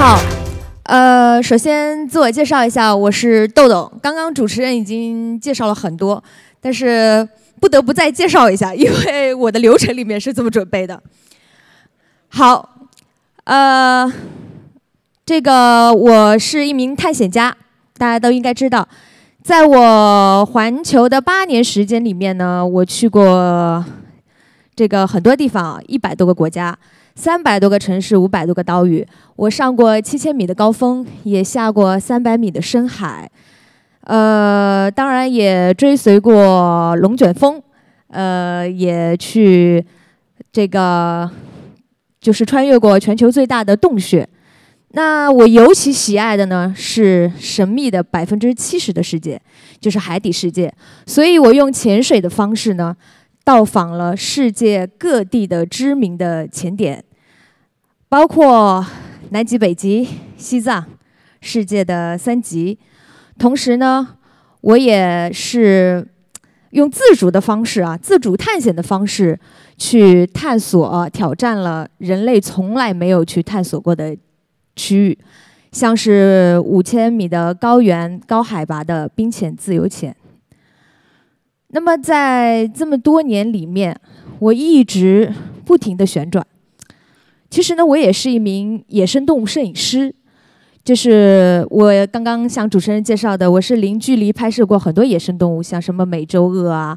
好，呃，首先自我介绍一下，我是豆豆。刚刚主持人已经介绍了很多，但是不得不再介绍一下，因为我的流程里面是这么准备的。好，呃，这个我是一名探险家，大家都应该知道，在我环球的八年时间里面呢，我去过这个很多地方，一百多个国家。三百多个城市，五百多个岛屿。我上过七千米的高峰，也下过三百米的深海。呃，当然也追随过龙卷风。呃，也去这个就是穿越过全球最大的洞穴。那我尤其喜爱的呢是神秘的百分之七十的世界，就是海底世界。所以我用潜水的方式呢，到访了世界各地的知名的潜点。包括南极、北极、西藏，世界的三极。同时呢，我也是用自主的方式啊，自主探险的方式去探索、挑战了人类从来没有去探索过的区域，像是五千米的高原、高海拔的冰潜、自由潜。那么在这么多年里面，我一直不停的旋转。其实呢，我也是一名野生动物摄影师，就是我刚刚向主持人介绍的，我是零距离拍摄过很多野生动物，像什么美洲鳄啊、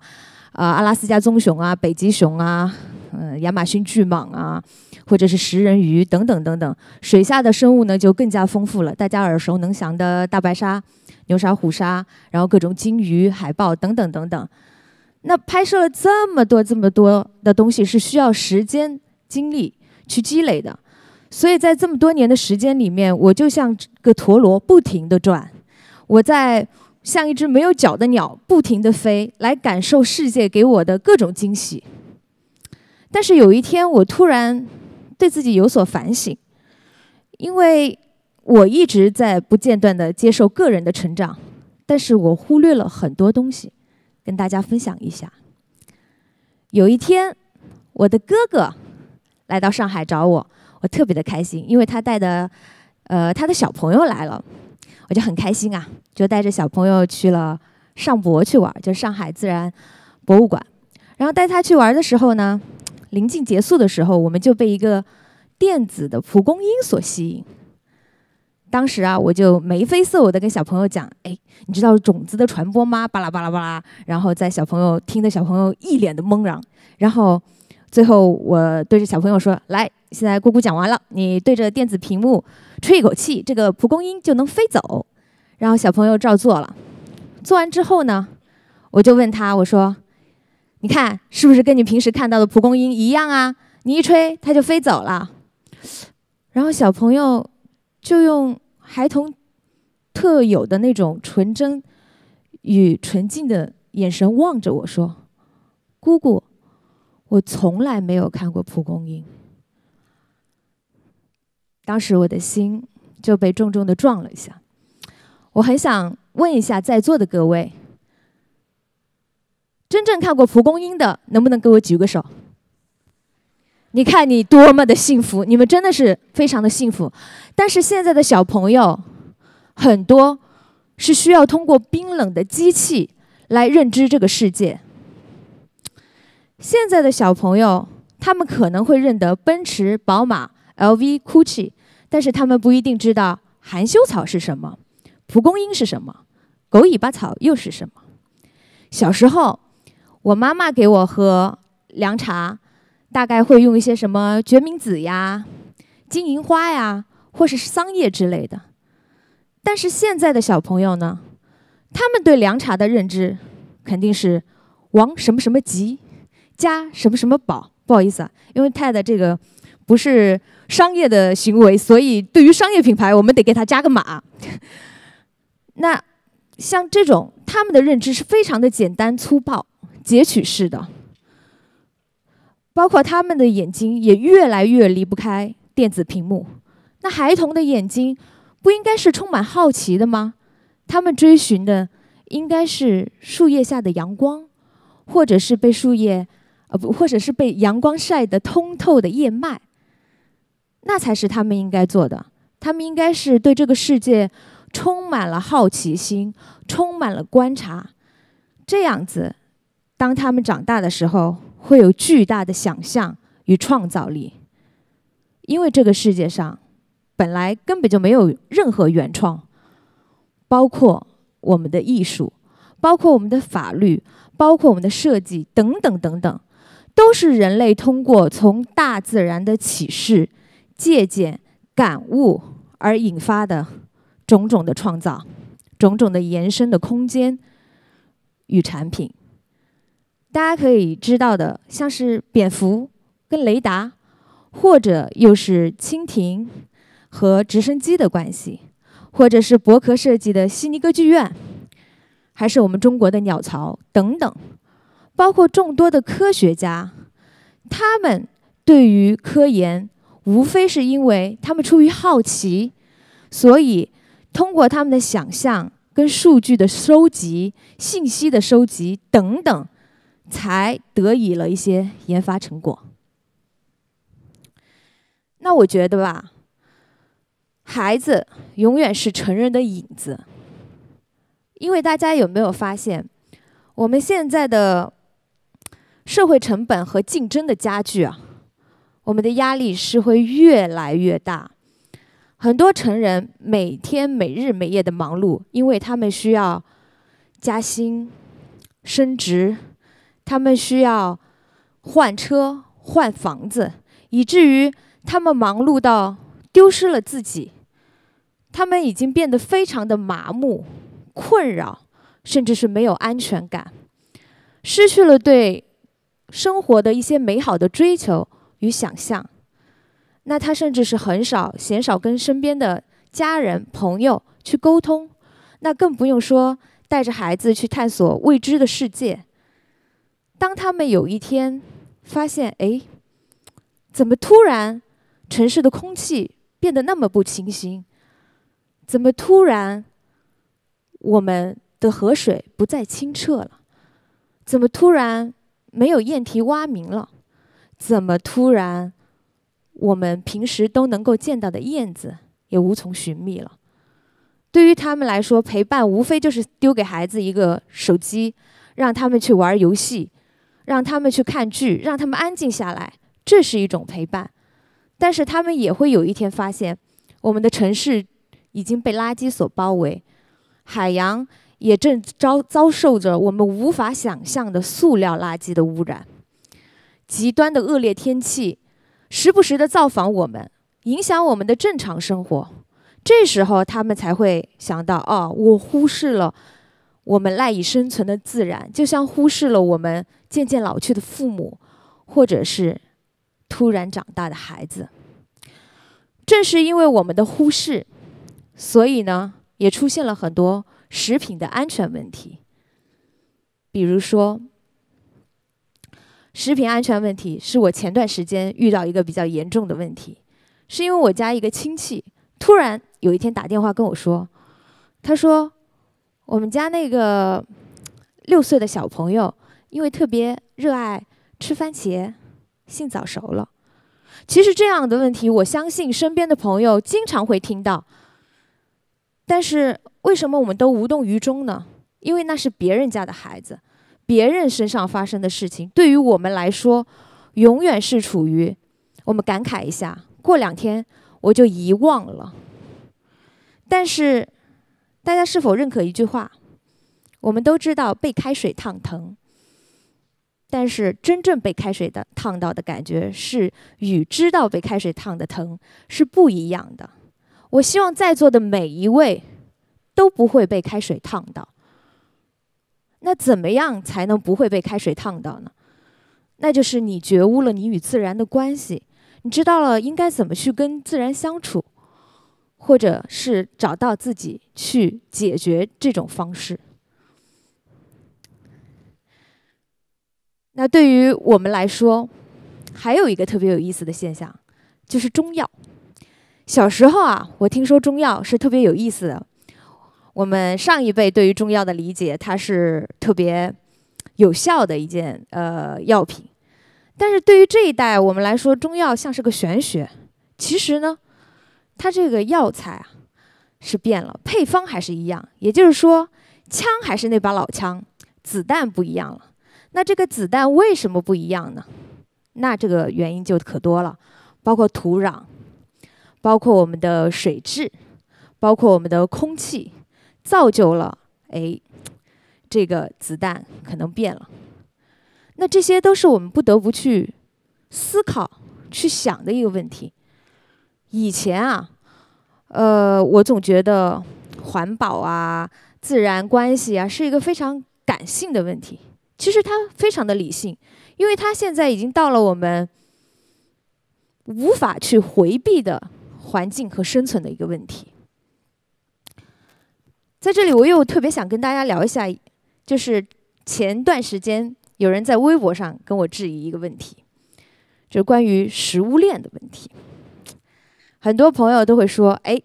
啊阿拉斯加棕熊啊、北极熊啊、嗯亚马逊巨蟒啊，或者是食人鱼等等等等。水下的生物呢就更加丰富了，大家耳熟能详的大白鲨、牛鲨、虎鲨，然后各种鲸鱼、海豹等等等等。那拍摄了这么多这么多的东西，是需要时间、精力。去积累的，所以在这么多年的时间里面，我就像个陀螺不停地转，我在像一只没有脚的鸟不停地飞，来感受世界给我的各种惊喜。但是有一天，我突然对自己有所反省，因为我一直在不间断地接受个人的成长，但是我忽略了很多东西，跟大家分享一下。有一天，我的哥哥。来到上海找我，我特别的开心，因为他带的，呃，他的小朋友来了，我就很开心啊，就带着小朋友去了上博去玩，就上海自然博物馆。然后带他去玩的时候呢，临近结束的时候，我们就被一个电子的蒲公英所吸引。当时啊，我就眉飞色舞的跟小朋友讲，哎，你知道种子的传播吗？巴拉巴拉巴拉。然后在小朋友听的小朋友一脸的懵然，然后。最后，我对着小朋友说：“来，现在姑姑讲完了，你对着电子屏幕吹一口气，这个蒲公英就能飞走。”然后小朋友照做了。做完之后呢，我就问他：“我说，你看是不是跟你平时看到的蒲公英一样啊？你一吹，它就飞走了。”然后小朋友就用孩童特有的那种纯真与纯净的眼神望着我说：“姑姑。”我从来没有看过蒲公英，当时我的心就被重重的撞了一下。我很想问一下在座的各位，真正看过蒲公英的，能不能给我举个手？你看你多么的幸福，你们真的是非常的幸福。但是现在的小朋友很多是需要通过冰冷的机器来认知这个世界。现在的小朋友，他们可能会认得奔驰、宝马、LV、GUCCI，但是他们不一定知道含羞草是什么，蒲公英是什么，狗尾巴草又是什么。小时候，我妈妈给我喝凉茶，大概会用一些什么决明子呀、金银花呀，或是桑叶之类的。但是现在的小朋友呢，他们对凉茶的认知，肯定是王什么什么吉。加什么什么宝？不好意思啊，因为泰的这个不是商业的行为，所以对于商业品牌，我们得给他加个码。那像这种，他们的认知是非常的简单粗暴、截取式的。包括他们的眼睛也越来越离不开电子屏幕。那孩童的眼睛不应该是充满好奇的吗？他们追寻的应该是树叶下的阳光，或者是被树叶。呃，不，或者是被阳光晒得通透的叶脉，那才是他们应该做的。他们应该是对这个世界充满了好奇心，充满了观察。这样子，当他们长大的时候，会有巨大的想象与创造力。因为这个世界上本来根本就没有任何原创，包括我们的艺术，包括我们的法律，包括我们的设计，等等等等。都是人类通过从大自然的启示、借鉴、感悟而引发的种种的创造、种种的延伸的空间与产品。大家可以知道的，像是蝙蝠跟雷达，或者又是蜻蜓和直升机的关系，或者是伯克设计的悉尼歌剧院，还是我们中国的鸟巢等等。包括众多的科学家，他们对于科研，无非是因为他们出于好奇，所以通过他们的想象跟数据的收集、信息的收集等等，才得以了一些研发成果。那我觉得吧，孩子永远是成人的影子，因为大家有没有发现，我们现在的。社会成本和竞争的加剧啊，我们的压力是会越来越大。很多成人每天每日每夜的忙碌，因为他们需要加薪、升职，他们需要换车、换房子，以至于他们忙碌到丢失了自己。他们已经变得非常的麻木、困扰，甚至是没有安全感，失去了对。生活的一些美好的追求与想象，那他甚至是很少、鲜少跟身边的家人、朋友去沟通，那更不用说带着孩子去探索未知的世界。当他们有一天发现，哎，怎么突然城市的空气变得那么不清新？怎么突然我们的河水不再清澈了？怎么突然？没有燕啼蛙鸣了，怎么突然，我们平时都能够见到的燕子也无从寻觅了？对于他们来说，陪伴无非就是丢给孩子一个手机，让他们去玩游戏，让他们去看剧，让他们安静下来，这是一种陪伴。但是他们也会有一天发现，我们的城市已经被垃圾所包围，海洋。也正遭遭受着我们无法想象的塑料垃圾的污染，极端的恶劣天气，时不时的造访我们，影响我们的正常生活。这时候，他们才会想到：哦，我忽视了我们赖以生存的自然，就像忽视了我们渐渐老去的父母，或者是突然长大的孩子。正是因为我们的忽视，所以呢，也出现了很多。食品的安全问题，比如说，食品安全问题是我前段时间遇到一个比较严重的问题，是因为我家一个亲戚突然有一天打电话跟我说，他说我们家那个六岁的小朋友因为特别热爱吃番茄，性早熟了。其实这样的问题，我相信身边的朋友经常会听到。但是为什么我们都无动于衷呢？因为那是别人家的孩子，别人身上发生的事情，对于我们来说，永远是处于我们感慨一下，过两天我就遗忘了。但是，大家是否认可一句话？我们都知道被开水烫疼，但是真正被开水的烫到的感觉，是与知道被开水烫的疼是不一样的。我希望在座的每一位都不会被开水烫到。那怎么样才能不会被开水烫到呢？那就是你觉悟了你与自然的关系，你知道了应该怎么去跟自然相处，或者是找到自己去解决这种方式。那对于我们来说，还有一个特别有意思的现象，就是中药。小时候啊，我听说中药是特别有意思的。我们上一辈对于中药的理解，它是特别有效的一件呃药品。但是对于这一代我们来说，中药像是个玄学。其实呢，它这个药材啊是变了，配方还是一样。也就是说，枪还是那把老枪，子弹不一样了。那这个子弹为什么不一样呢？那这个原因就可多了，包括土壤。包括我们的水质，包括我们的空气，造就了哎，这个子弹可能变了。那这些都是我们不得不去思考、去想的一个问题。以前啊，呃，我总觉得环保啊、自然关系啊是一个非常感性的问题。其实它非常的理性，因为它现在已经到了我们无法去回避的。环境和生存的一个问题，在这里我又特别想跟大家聊一下，就是前段时间有人在微博上跟我质疑一个问题，就是关于食物链的问题。很多朋友都会说：“哎，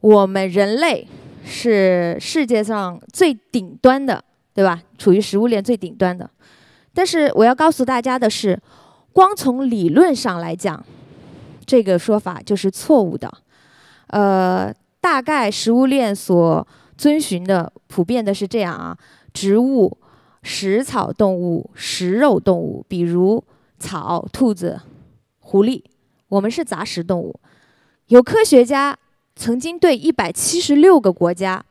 我们人类是世界上最顶端的，对吧？处于食物链最顶端的。”但是我要告诉大家的是，光从理论上来讲。这个说法就是错误的，呃，大概食物链所遵循的普遍的是这样啊：植物、食草动物、食肉动物，比如草、兔子、狐狸。我们是杂食动物。有科学家曾经对一百七十六个国家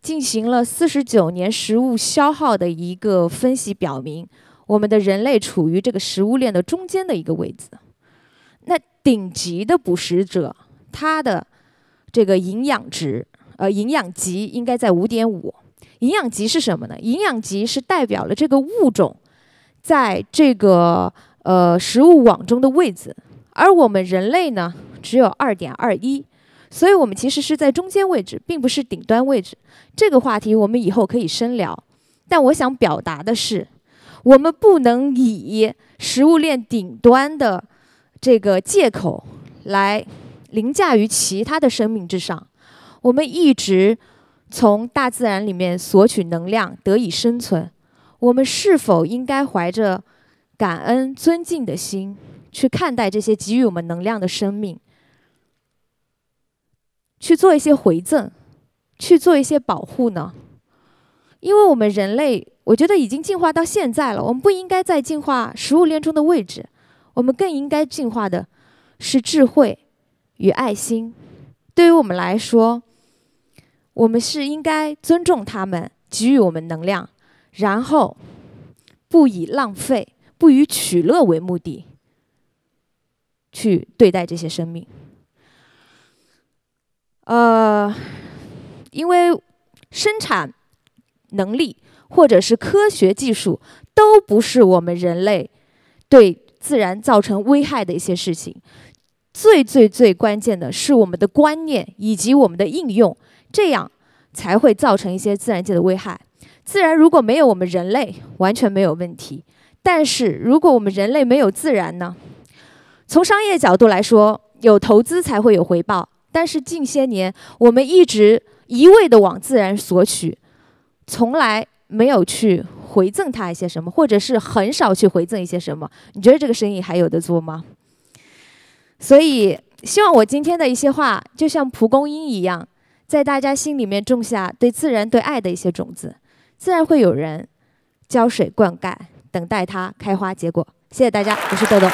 进行了四十九年食物消耗的一个分析，表明我们的人类处于这个食物链的中间的一个位置。顶级的捕食者，它的这个营养值，呃，营养级应该在五点五。营养级是什么呢？营养级是代表了这个物种在这个呃食物网中的位置。而我们人类呢，只有二点二一，所以我们其实是在中间位置，并不是顶端位置。这个话题我们以后可以深聊。但我想表达的是，我们不能以食物链顶端的。这个借口来凌驾于其他的生命之上。我们一直从大自然里面索取能量得以生存。我们是否应该怀着感恩、尊敬的心去看待这些给予我们能量的生命，去做一些回赠，去做一些保护呢？因为我们人类，我觉得已经进化到现在了，我们不应该再进化食物链中的位置。我们更应该进化的是智慧与爱心。对于我们来说，我们是应该尊重他们，给予我们能量，然后不以浪费、不以取乐为目的去对待这些生命。呃，因为生产能力或者是科学技术都不是我们人类对。自然造成危害的一些事情，最最最关键的是我们的观念以及我们的应用，这样才会造成一些自然界的危害。自然如果没有我们人类，完全没有问题。但是如果我们人类没有自然呢？从商业角度来说，有投资才会有回报。但是近些年，我们一直一味的往自然索取，从来没有去。回赠他一些什么，或者是很少去回赠一些什么？你觉得这个生意还有的做吗？所以，希望我今天的一些话，就像蒲公英一样，在大家心里面种下对自然、对爱的一些种子，自然会有人浇水灌溉，等待它开花结果。谢谢大家，我是豆豆。